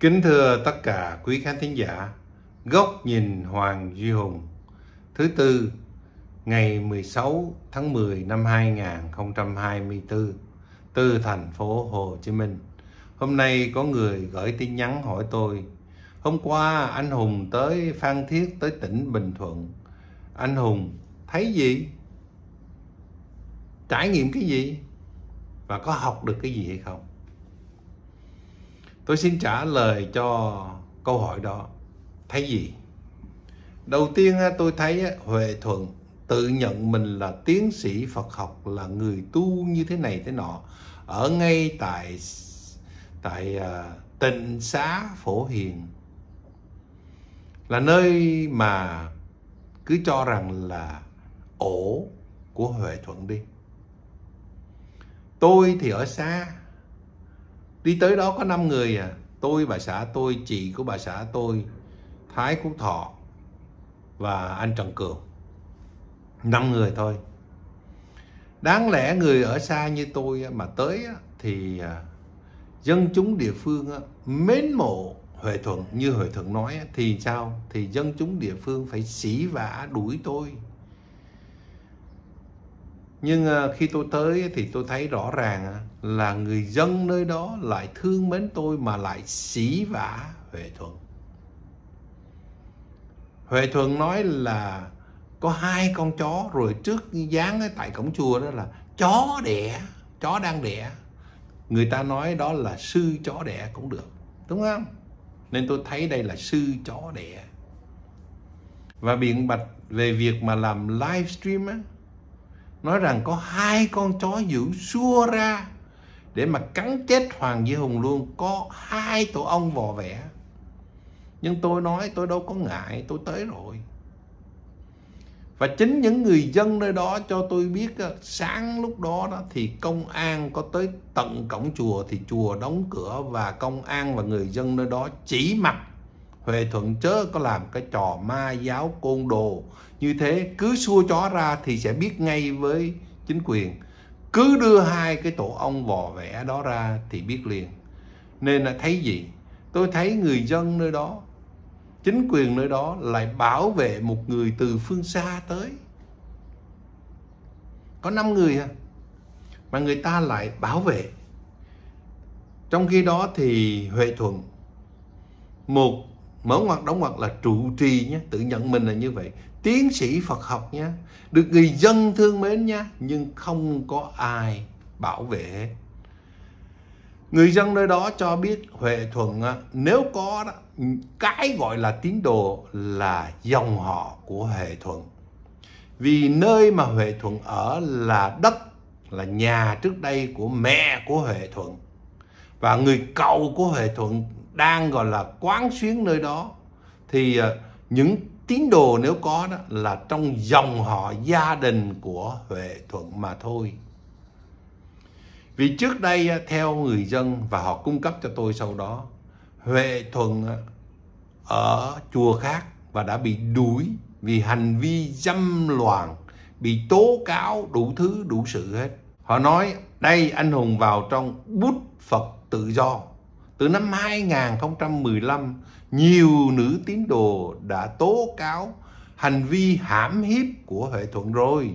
Kính thưa tất cả quý khán thính giả, Góc nhìn Hoàng Duy Hùng thứ tư ngày 16 tháng 10 năm 2024 từ thành phố Hồ Chí Minh. Hôm nay có người gửi tin nhắn hỏi tôi Hôm qua anh Hùng tới Phan Thiết tới tỉnh Bình Thuận Anh Hùng thấy gì? Trải nghiệm cái gì? Và có học được cái gì hay không? tôi xin trả lời cho câu hỏi đó thấy gì đầu tiên tôi thấy huệ thuận tự nhận mình là tiến sĩ phật học là người tu như thế này thế nọ ở ngay tại tại à, tịnh xá phổ hiền là nơi mà cứ cho rằng là ổ của huệ thuận đi tôi thì ở xa đi tới đó có 5 người à tôi bà xã tôi chị của bà xã tôi thái quốc thọ và anh trần cường 5 người thôi đáng lẽ người ở xa như tôi mà tới thì à, dân chúng địa phương mến mộ Huệ Thuận như Huệ Thuận nói thì sao thì dân chúng địa phương phải xỉ vả đuổi tôi nhưng ờ, khi tôi tới thì tôi thấy rõ ràng ờ, là người dân nơi đó lại thương mến tôi mà lại xỉ vả Huệ Thuận. Huệ Thuận nói là có hai con chó rồi trước dán tại cổng chùa đó là chó đẻ, chó đang đẻ. Người ta nói đó là sư chó đẻ cũng được, đúng không? Nên tôi thấy đây là sư chó đẻ. Và biện bạch về việc mà làm livestream á, nói rằng có hai con chó dữ xua ra để mà cắn chết Hoàng Duy Hùng luôn có hai tổ ong vò vẽ nhưng tôi nói tôi đâu có ngại tôi tới rồi và chính những người dân nơi đó cho tôi biết ờ, sáng lúc đó đó thì công an có tới tận cổng chùa thì chùa đóng cửa và công an và người dân nơi đó chỉ mặt Huệ Thuận chớ có làm cái trò ma giáo côn đồ như thế. Cứ xua chó ra thì sẽ biết ngay với chính quyền. Cứ đưa hai cái tổ ong vò vẽ đó ra thì biết liền. Nên là thấy gì? Tôi thấy người dân nơi đó, chính quyền nơi đó lại bảo vệ một người từ phương xa tới. Có 5 người à? Mà người ta lại bảo vệ. Trong khi đó thì Huệ Thuận một mở ngoặc đóng ngoặc là trụ trì nhé tự nhận mình là như vậy tiến sĩ phật học nhé được người dân thương mến nhé nhưng không có ai bảo vệ người dân nơi đó cho biết huệ thuận nếu có đó, cái gọi là tín đồ là dòng họ của huệ thuận vì nơi mà huệ thuận ở là đất là nhà trước đây của mẹ của huệ thuận và người cậu của huệ thuận đang gọi là quán xuyến nơi đó thì ờ, những tín đồ nếu có đó là trong dòng họ gia đình của Huệ Thuận mà thôi. Vì trước đây ờ, theo người dân và họ cung cấp cho tôi sau đó, Huệ Thuận ờ, ở chùa khác và đã bị đuổi vì hành vi dâm loạn, bị tố cáo đủ thứ đủ sự hết. Họ nói đây anh hùng vào trong bút Phật tự do từ năm 2015, nhiều nữ tín đồ đã tố cáo hành vi hãm hiếp của Huệ Thuận rồi.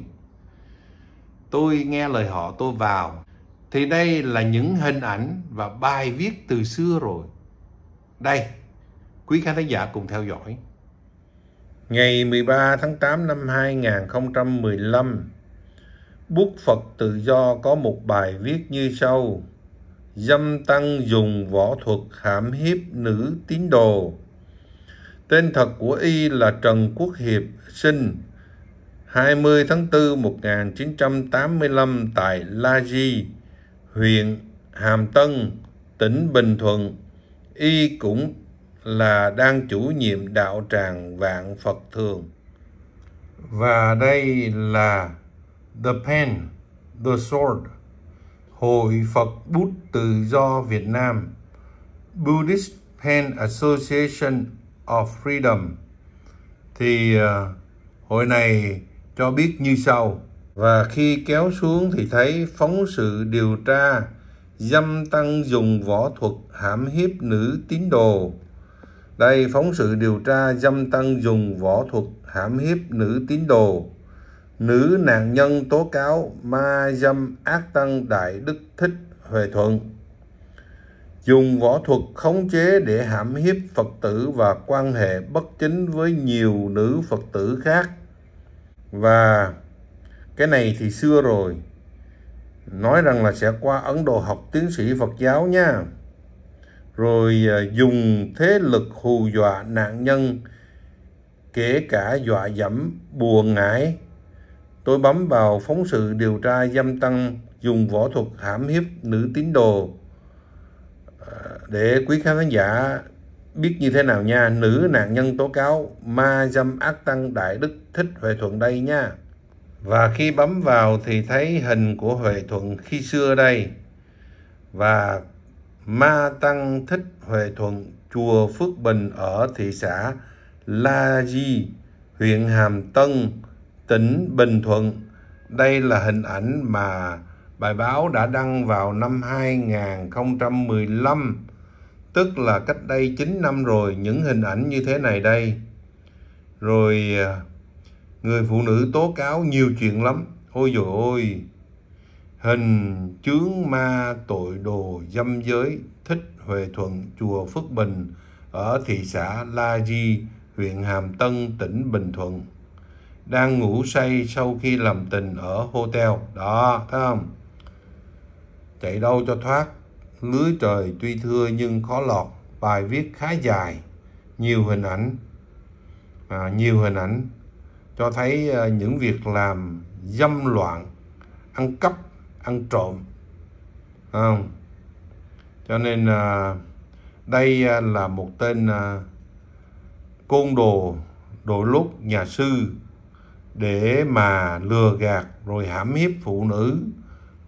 Tôi nghe lời họ tôi vào, thì đây là những hình ảnh và bài viết từ xưa rồi. Đây, quý khán thính giả cùng theo dõi. Ngày 13 tháng 8 năm 2015, Bút Phật Tự Do có một bài viết như sau dâm tăng dùng võ thuật hãm hiếp nữ tín đồ. Tên thật của y là Trần Quốc Hiệp, sinh 20 tháng 4 1985 tại La Di, huyện Hàm Tân, tỉnh Bình Thuận. Y cũng là đang chủ nhiệm đạo tràng Vạn Phật Thường. Và đây là The Pen, The Sword. Hội Phật Bút Tự Do Việt Nam, Buddhist Pen Association of Freedom, thì uh, hội này cho biết như sau. Và khi kéo xuống thì thấy phóng sự điều tra dâm tăng dùng võ thuật hãm hiếp nữ tín đồ. Đây phóng sự điều tra dâm tăng dùng võ thuật hãm hiếp nữ tín đồ nữ nạn nhân tố cáo ma dâm ác tăng đại đức thích huệ thuận dùng võ thuật khống chế để hãm hiếp phật tử và quan hệ bất chính với nhiều nữ phật tử khác và cái này thì xưa rồi nói rằng là sẽ qua ấn độ học tiến sĩ phật giáo nha rồi à, dùng thế lực hù dọa nạn nhân kể cả dọa dẫm bùa ngải Tôi bấm vào phóng sự điều tra dâm tăng dùng võ thuật hãm hiếp nữ tín đồ à, để quý khán giả biết như thế nào nha. Nữ nạn nhân tố cáo ma dâm ác tăng Đại Đức Thích Huệ Thuận đây nha. Và khi bấm vào thì thấy hình của Huệ Thuận khi xưa đây. Và ma tăng Thích Huệ Thuận chùa Phước Bình ở thị xã La Di, huyện Hàm Tân, tỉnh Bình Thuận. Đây là hình ảnh mà bài báo đã đăng vào năm 2015, tức là cách đây 9 năm rồi, những hình ảnh như thế này đây. Rồi à, người phụ nữ tố cáo nhiều chuyện lắm. Ôi dồi ôi, hình chướng ma tội đồ dâm giới thích Huệ Thuận, chùa Phước Bình ở thị xã La Di, huyện Hàm Tân, tỉnh Bình Thuận đang ngủ say sau khi làm tình ở hotel đó thấy không chạy đâu cho thoát lưới trời tuy thưa nhưng khó lọt bài viết khá dài nhiều hình ảnh à, nhiều hình ảnh cho thấy à, những việc làm dâm loạn ăn cắp ăn trộm không cho nên à, đây à, là một tên à, côn đồ đội lốt nhà sư để mà lừa gạt rồi hãm hiếp phụ nữ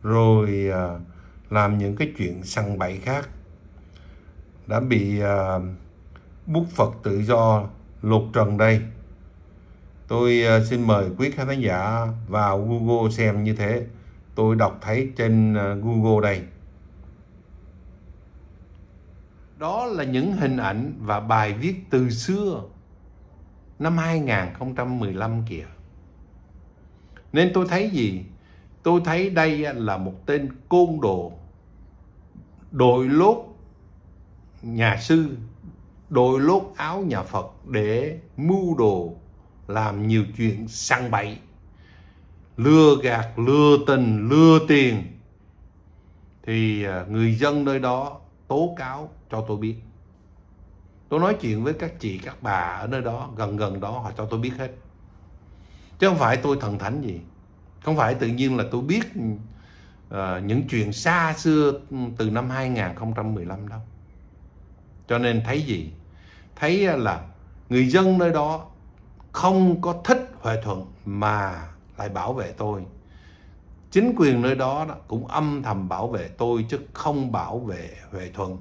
rồi ờ, làm những cái chuyện săn bậy khác đã bị à, bút Phật tự do lột trần đây tôi ờ, xin mời quý khán giả vào Google xem như thế tôi đọc thấy trên Google đây đó là những hình ảnh và bài viết từ xưa năm 2015 kìa nên tôi thấy gì? Tôi thấy đây là một tên côn đồ, đội lốt nhà sư, đội lốt áo nhà Phật để mưu đồ làm nhiều chuyện săn bậy, lừa gạt, lừa tình, lừa tiền. Thì à, người dân nơi đó tố cáo cho tôi biết. Tôi nói chuyện với các chị, các bà ở nơi đó, gần gần đó họ cho tôi biết hết chứ không phải tôi thần thánh gì không phải tự nhiên là tôi biết uh, những chuyện xa xưa từ năm 2015 đâu cho nên thấy gì thấy là người dân nơi đó không có thích Huệ Thuận mà lại bảo vệ tôi chính quyền nơi đó cũng âm thầm bảo vệ tôi chứ không bảo vệ Huệ Thuận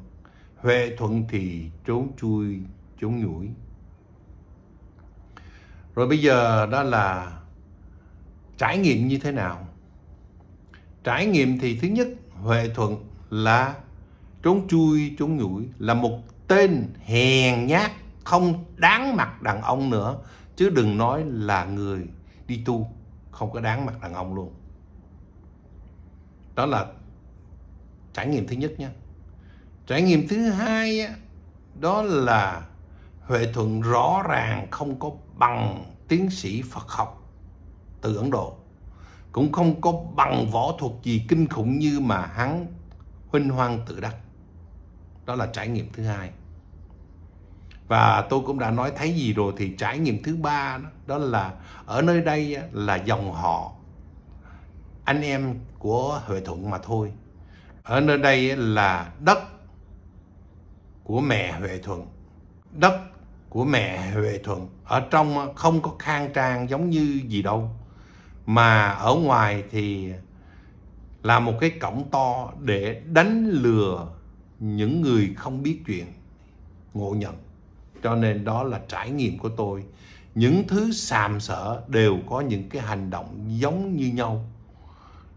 Huệ Thuận thì trốn chui trốn nhủi rồi bây giờ đó là trải nghiệm như thế nào? Trải nghiệm thì thứ nhất Huệ Thuận là trốn chui trốn nhủi là một tên hèn nhát không đáng mặt đàn ông nữa chứ đừng nói là người đi tu không có đáng mặt đàn ông luôn đó là trải nghiệm thứ nhất nhé trải nghiệm thứ hai đó là huệ thuận rõ ràng không có bằng tiến sĩ Phật học từ Ấn Độ cũng không có bằng võ thuật gì kinh khủng như mà hắn huynh hoang tự đắc đó là trải nghiệm thứ hai và tôi cũng đã nói thấy gì rồi thì trải nghiệm thứ ba đó, là ở nơi đây là dòng họ anh em của Huệ Thuận mà thôi ở nơi đây là đất của mẹ Huệ Thuận đất của mẹ Huệ Thuận ở trong không có khang trang giống như gì đâu mà ở ngoài thì là một cái cổng to để đánh lừa những người không biết chuyện ngộ nhận cho nên đó là trải nghiệm của tôi những thứ sàm sỡ đều có những cái hành động giống như nhau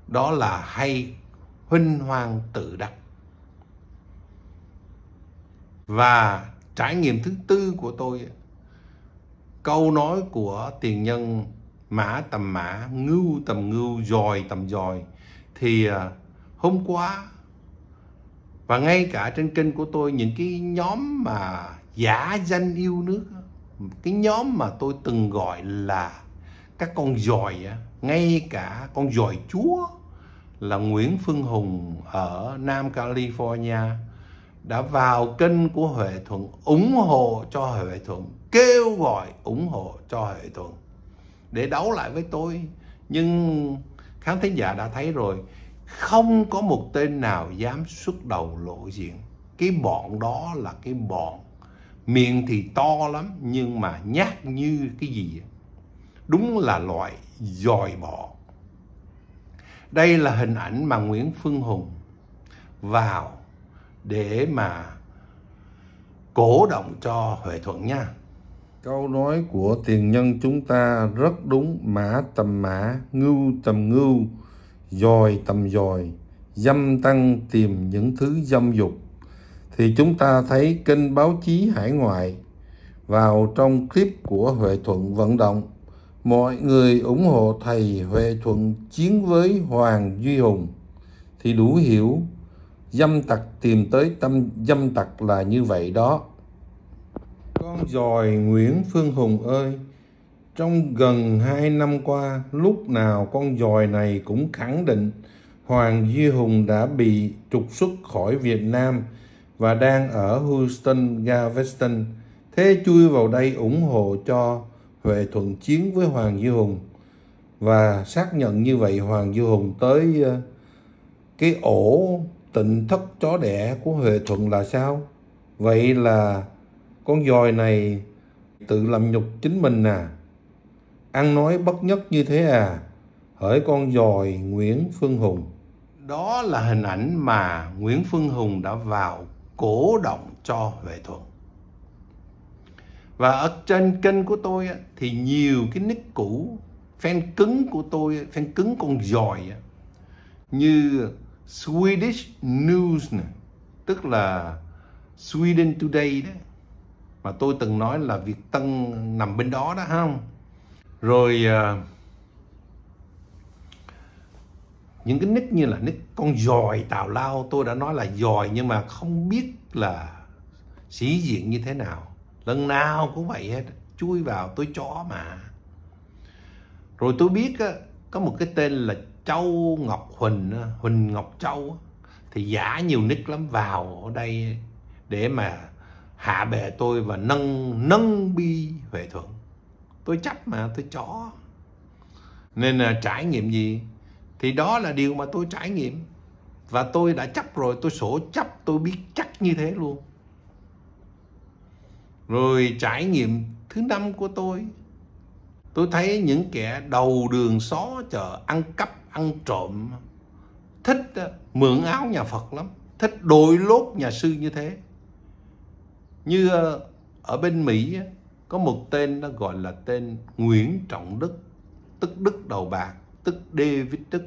đó là hay huynh hoang tự đắc và trải nghiệm thứ tư của tôi câu nói của tiền nhân mã tầm mã ngưu tầm ngưu dòi tầm dòi thì à, hôm qua và ngay cả trên kênh của tôi những cái nhóm mà giả danh yêu nước cái nhóm mà tôi từng gọi là các con dòi ngay cả con dòi chúa là Nguyễn Phương Hùng ở Nam California đã vào kênh của Huệ Thuận ủng hộ cho Huệ Thuận, kêu gọi ủng hộ cho Huệ Thuận để đấu lại với tôi. Nhưng khán thính giả đã thấy rồi, không có một tên nào dám xuất đầu lộ diện. Cái bọn đó là cái bọn miệng thì to lắm nhưng mà nhát như cái gì đúng là loại dòi bọ đây là hình ảnh mà nguyễn phương hùng vào để mà cổ động cho Huệ Thuận nha. Câu nói của tiền nhân chúng ta rất đúng mã tầm mã, ngưu tầm ngưu, dòi tầm dòi, dâm tăng tìm những thứ dâm dục. Thì chúng ta thấy kênh báo chí hải ngoại vào trong clip của Huệ Thuận vận động. Mọi người ủng hộ thầy Huệ Thuận chiến với Hoàng Duy Hùng thì đủ hiểu Dâm tặc tìm tới tâm dâm tặc là như vậy đó. Con dòi Nguyễn Phương Hùng ơi, trong gần hai năm qua, lúc nào con dòi này cũng khẳng định Hoàng Duy Hùng đã bị trục xuất khỏi Việt Nam và đang ở Houston, Galveston. Thế chui vào đây ủng hộ cho Huệ thuận chiến với Hoàng Duy Hùng và xác nhận như vậy Hoàng Du Hùng tới ờ, cái ổ tịnh thất chó đẻ của Huệ Thuận là sao? Vậy là con dòi này tự làm nhục chính mình à? Ăn nói bất nhất như thế à? Hỡi con dòi Nguyễn Phương Hùng. Đó là hình ảnh mà Nguyễn Phương Hùng đã vào cổ động cho Huệ Thuận. Và ở trên kênh của tôi thì nhiều cái nick cũ, fan cứng của tôi, fan cứng con dòi như Swedish News tức là Sweden Today đó mà tôi từng nói là Việt Tân nằm bên đó đó không rồi à, những cái nick như là nick con dòi tào lao tôi đã nói là dòi nhưng mà không biết là sĩ diện như thế nào lần nào cũng vậy hết chui vào tôi chó mà rồi tôi biết có một cái tên là Châu Ngọc Huỳnh Huỳnh Ngọc Châu thì giả nhiều nick lắm vào ở đây để mà hạ bệ tôi và nâng nâng bi huệ thuận tôi chấp mà tôi chó nên là trải nghiệm gì thì đó là điều mà tôi trải nghiệm và tôi đã chấp rồi tôi sổ chấp tôi biết chắc như thế luôn rồi trải nghiệm thứ năm của tôi tôi thấy những kẻ đầu đường xó chợ ăn cắp ăn trộm thích ờ, mượn áo nhà Phật lắm thích đội lốt nhà sư như thế như ờ, ở bên Mỹ có một tên nó gọi là tên Nguyễn Trọng Đức tức Đức Đầu Bạc tức David Đức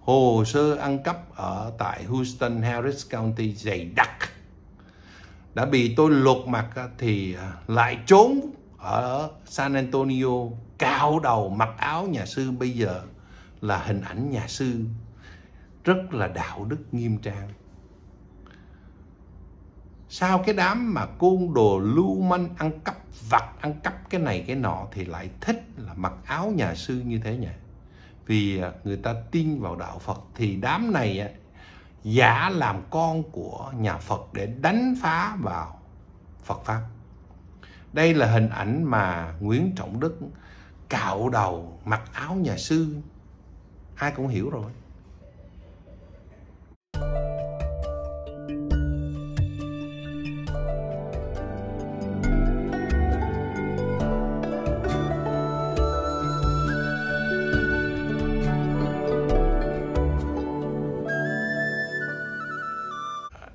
hồ sơ ăn cắp ở tại Houston Harris County dày đặc đã bị tôi lột mặt thì ờ, lại trốn ở San Antonio cao đầu mặc áo nhà sư bây giờ là hình ảnh nhà sư rất là đạo đức nghiêm trang sao cái đám mà côn đồ lưu manh ăn cắp vặt ăn cắp cái này cái nọ thì lại thích là mặc áo nhà sư như thế nhỉ vì à, người ta tin vào đạo phật thì đám này à, giả làm con của nhà phật để đánh phá vào phật pháp đây là hình ảnh mà nguyễn trọng đức cạo đầu mặc áo nhà sư ai cũng hiểu rồi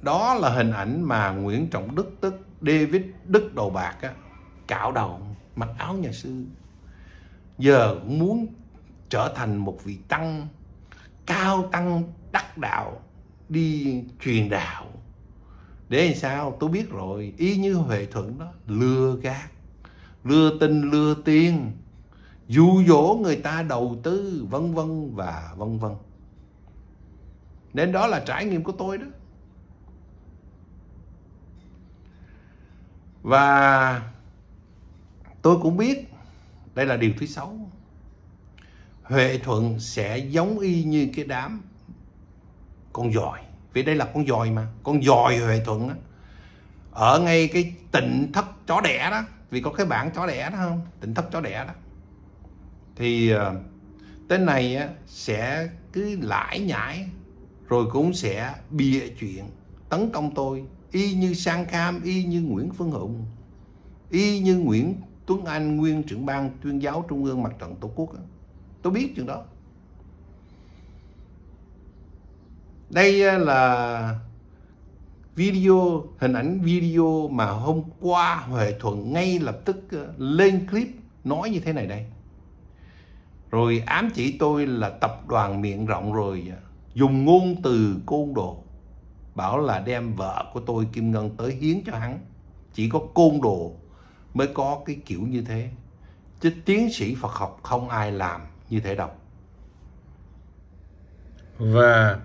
đó là hình ảnh mà Nguyễn Trọng Đức tức David Đức Đầu Bạc á, cạo đầu mặc áo nhà sư giờ muốn trở thành một vị tăng cao tăng đắc đạo đi truyền đạo để làm sao tôi biết rồi ý như huệ thuận đó lừa gạt lừa tin lừa tiền dụ dỗ người ta đầu tư vân vân và vân vân nên đó là trải nghiệm của tôi đó và tôi cũng biết đây là điều thứ sáu Huệ thuận sẽ giống y như cái đám con dòi. Vì đây là con dòi mà. Con dòi Huệ thuận á. Ở ngay cái tịnh thất chó đẻ đó. Vì có cái bản chó đẻ đó không? Tịnh thất chó đẻ đó. Thì ờ, tên này á, sẽ cứ lãi nhãi. Rồi cũng sẽ bịa chuyện tấn công tôi. Y như Sang cam y như Nguyễn Phương Hùng. Y như Nguyễn Tuấn Anh, nguyên trưởng ban tuyên giáo Trung ương Mặt trận Tổ quốc. Đó tôi biết chuyện đó đây à, là video hình ảnh video mà hôm qua Huệ Thuận ngay lập tức à, lên clip nói như thế này đây rồi ám chỉ tôi là tập đoàn miệng rộng rồi à, dùng ngôn từ côn đồ bảo là đem vợ của tôi Kim Ngân tới hiến cho hắn chỉ có côn đồ mới có cái kiểu như thế chứ tiến sĩ Phật học không ai làm như thế đâu và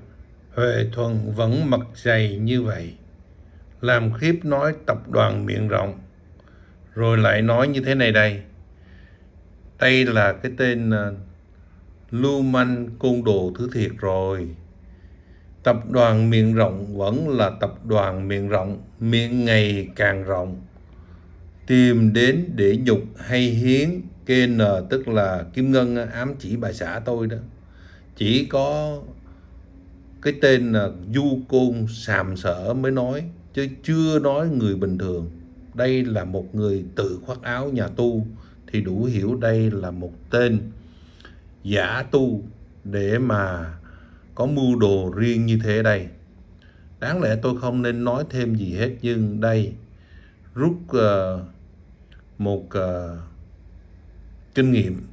Huệ thuận vẫn mặt dày như vậy, làm khiếp nói tập đoàn miệng rộng, rồi lại nói như thế này đây. Đây là cái tên ờ, Lưu Manh Côn Đồ Thứ Thiệt rồi. Tập đoàn miệng rộng vẫn là tập đoàn miệng rộng, miệng ngày càng rộng tìm đến để nhục hay hiến KN tức là Kim Ngân ám chỉ bà xã tôi đó chỉ có cái tên là du côn sàm sở mới nói chứ chưa nói người bình thường đây là một người tự khoác áo nhà tu thì đủ hiểu đây là một tên giả tu để mà có mưu đồ riêng như thế đây đáng lẽ tôi không nên nói thêm gì hết nhưng đây rút uh, một uh, kinh nghiệm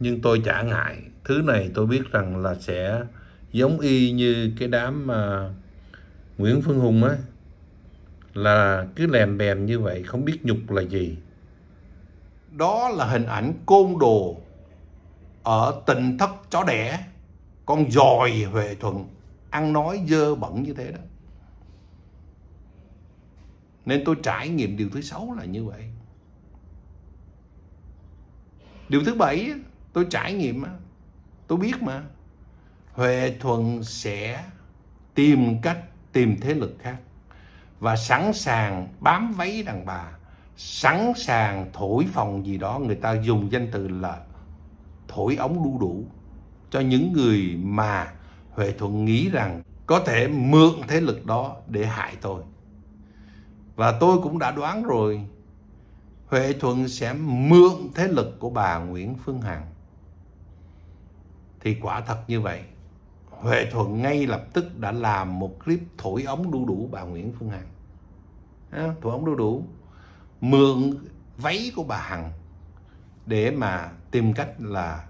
nhưng tôi chả ngại thứ này tôi biết rằng là sẽ giống y như cái đám uh, Nguyễn Phương Hùng á là cứ lèm bèm như vậy không biết nhục là gì đó là hình ảnh côn đồ ở tình thất chó đẻ con dòi Huệ Thuận ăn nói dơ bẩn như thế đó nên tôi trải nghiệm điều thứ sáu là như vậy điều thứ bảy tôi trải nghiệm tôi biết mà huệ thuận sẽ tìm cách tìm thế lực khác và sẵn sàng bám váy đàn bà sẵn sàng thổi phòng gì đó người ta dùng danh từ là thổi ống đu đủ cho những người mà huệ thuận nghĩ rằng có thể mượn thế lực đó để hại tôi và tôi cũng đã đoán rồi Huệ Thuận sẽ mượn thế lực của bà Nguyễn Phương Hằng Thì quả thật như vậy Huệ Thuận ngay lập tức đã làm một clip thổi ống đu đủ bà Nguyễn Phương Hằng à, Thổi ống đu đủ Mượn váy của bà Hằng Để mà tìm cách là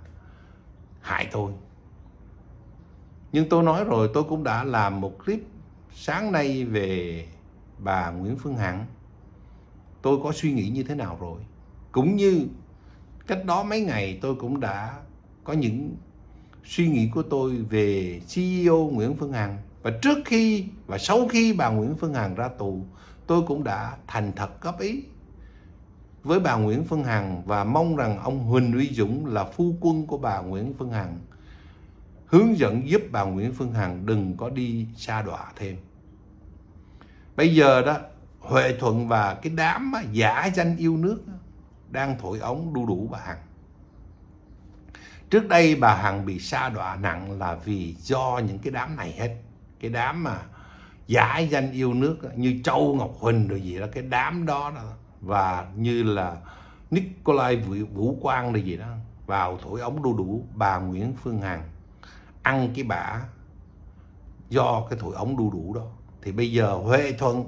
hại tôi Nhưng tôi nói rồi tôi cũng đã làm một clip sáng nay về bà Nguyễn Phương Hằng tôi có suy nghĩ như thế nào rồi cũng như cách đó mấy ngày tôi cũng đã có những suy nghĩ của tôi về CEO Nguyễn Phương Hằng và trước khi và sau khi bà Nguyễn Phương Hằng ra tù tôi cũng đã thành thật góp ý với bà Nguyễn Phương Hằng và mong rằng ông Huỳnh Uy Dũng là phu quân của bà Nguyễn Phương Hằng hướng dẫn giúp bà Nguyễn Phương Hằng đừng có đi xa đọa thêm bây giờ đó huệ thuận và cái đám á, giả danh yêu nước đang thổi ống đu đủ bà hằng trước đây bà hằng bị sa đọa nặng là vì do những cái đám này hết cái đám mà giả danh yêu nước như châu ngọc huỳnh rồi gì đó cái đám đó, đó và như là nikolai vũ quang rồi gì đó vào thổi ống đu đủ bà nguyễn phương hằng ăn cái bả do cái thổi ống đu đủ đó thì bây giờ Huệ Thuận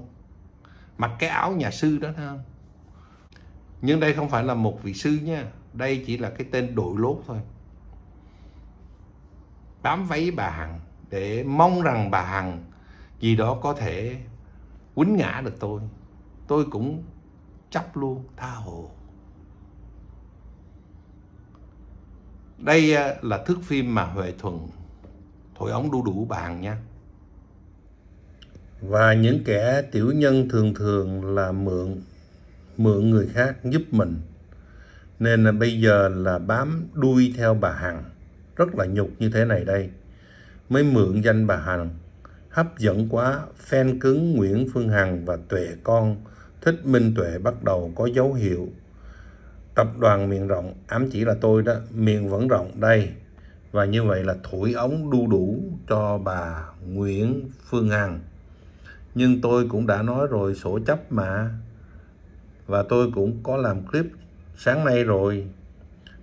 mặc cái áo nhà sư đó thấy Nhưng đây không phải là một vị sư nha, đây chỉ là cái tên đội lốt thôi. Bám váy bà Hằng để mong rằng bà Hằng gì đó có thể quýnh ngã được tôi. Tôi cũng chấp luôn tha hồ. Đây à, là thước phim mà Huệ Thuận thổi ống đu đủ bà Hằng nha và những kẻ tiểu nhân thường thường là mượn mượn người khác giúp mình nên là bây giờ là bám đuôi theo bà hằng rất là nhục như thế này đây mới mượn danh bà hằng hấp dẫn quá fan cứng nguyễn phương hằng và tuệ con thích minh tuệ bắt đầu có dấu hiệu tập đoàn miệng rộng ám chỉ là tôi đó miệng vẫn rộng đây và như vậy là thổi ống đu đủ cho bà nguyễn phương hằng nhưng tôi cũng đã nói rồi sổ chấp mà và tôi cũng có làm clip sáng nay rồi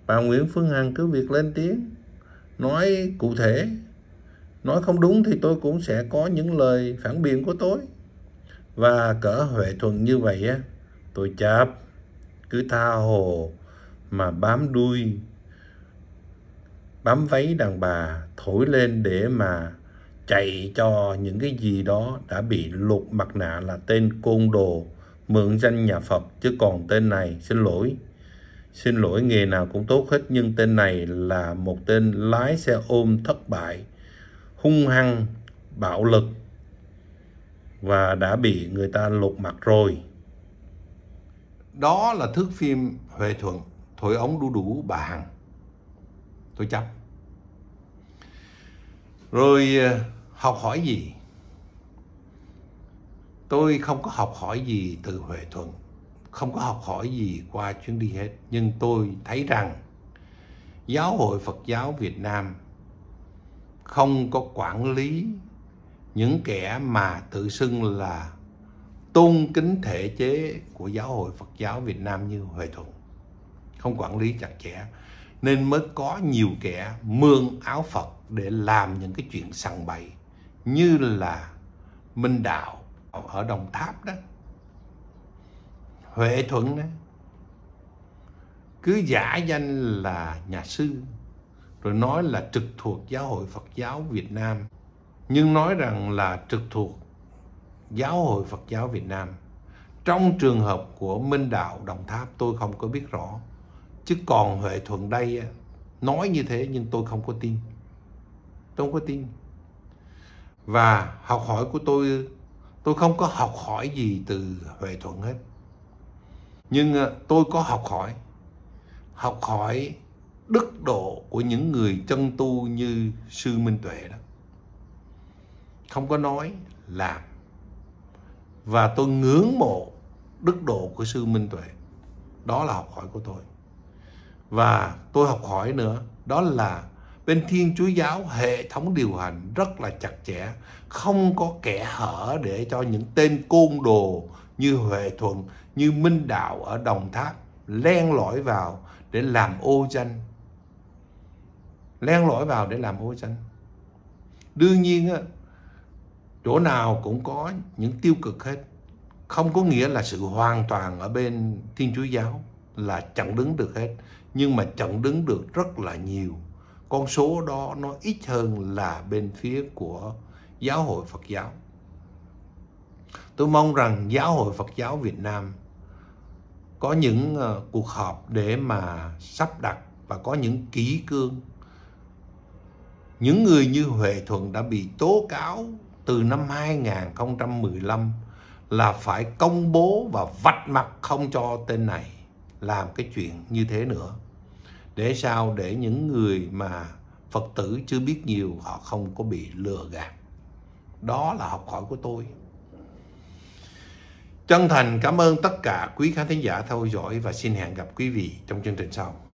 bà Nguyễn Phương Hằng cứ việc lên tiếng nói cụ thể nói không đúng thì tôi cũng sẽ có những lời phản biện của tôi và cỡ Huệ Thuận như vậy á tôi chạp cứ tha hồ mà bám đuôi bám váy đàn bà thổi lên để mà chạy cho những cái gì đó đã bị lột mặt nạ là tên côn đồ mượn danh nhà Phật chứ còn tên này xin lỗi xin lỗi nghề nào cũng tốt hết nhưng tên này là một tên lái xe ôm thất bại hung hăng bạo lực và đã bị người ta lột mặt rồi đó là thước phim Huệ Thuận thổi ống đu đủ bà Hằng tôi chấp rồi à, học hỏi gì tôi không có học hỏi gì từ huệ thuận không có học hỏi gì qua chuyến đi hết nhưng tôi thấy rằng giáo hội phật giáo việt nam không có quản lý những kẻ mà tự xưng là tôn kính thể chế của giáo hội phật giáo việt nam như huệ thuận không quản lý chặt chẽ nên mới có nhiều kẻ mượn áo phật để làm những cái chuyện sằng bậy như là Minh Đạo ở Đồng Tháp đó Huệ Thuận đó cứ giả danh là nhà sư rồi nói là trực thuộc giáo hội Phật giáo Việt Nam nhưng nói rằng là trực thuộc giáo hội Phật giáo Việt Nam trong trường hợp của Minh Đạo Đồng Tháp tôi không có biết rõ chứ còn Huệ Thuận đây nói như thế nhưng tôi không có tin tôi không có tin và học hỏi của tôi tôi không có học hỏi gì từ huệ thuận hết nhưng à, tôi có học hỏi học hỏi đức độ của những người chân tu như sư minh tuệ đó không có nói làm và tôi ngưỡng mộ đức độ của sư minh tuệ đó là học hỏi của tôi và tôi học hỏi nữa đó là bên Thiên Chúa Giáo hệ thống điều hành rất là chặt chẽ, không có kẻ hở để cho những tên côn đồ như Huệ Thuận, như Minh Đạo ở Đồng Tháp len lỏi vào để làm ô danh. Len lỏi vào để làm ô danh. Đương nhiên, chỗ nào cũng có những tiêu cực hết. Không có nghĩa là sự hoàn toàn ở bên Thiên Chúa Giáo là chặn đứng được hết. Nhưng mà chặn đứng được rất là nhiều con số đó nó ít hơn là bên phía của giáo hội Phật giáo. Tôi mong rằng giáo hội Phật giáo Việt Nam có những ờ, cuộc họp để mà sắp đặt và có những kỹ cương. Những người như Huệ Thuận đã bị tố cáo từ năm 2015 là phải công bố và vạch mặt không cho tên này làm cái chuyện như thế nữa để sao để những người mà phật tử chưa biết nhiều họ không có bị lừa gạt đó là học hỏi của tôi chân thành cảm ơn tất cả quý khán thính giả theo dõi và xin hẹn gặp quý vị trong chương trình sau